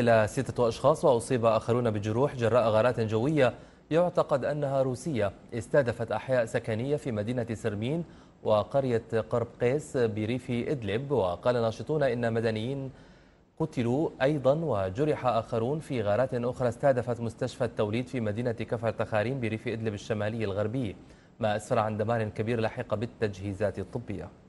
قتل ستة أشخاص وأصيب آخرون بجروح جراء غارات جوية يعتقد أنها روسية استهدفت أحياء سكنية في مدينة سرمين وقرية قرب قيس بريف إدلب وقال ناشطون إن مدنيين قتلوا أيضا وجرح آخرون في غارات أخرى استهدفت مستشفى التوليد في مدينة كفر تخاريم بريف إدلب الشمالي الغربي ما أسفر عن دمار كبير لحق بالتجهيزات الطبية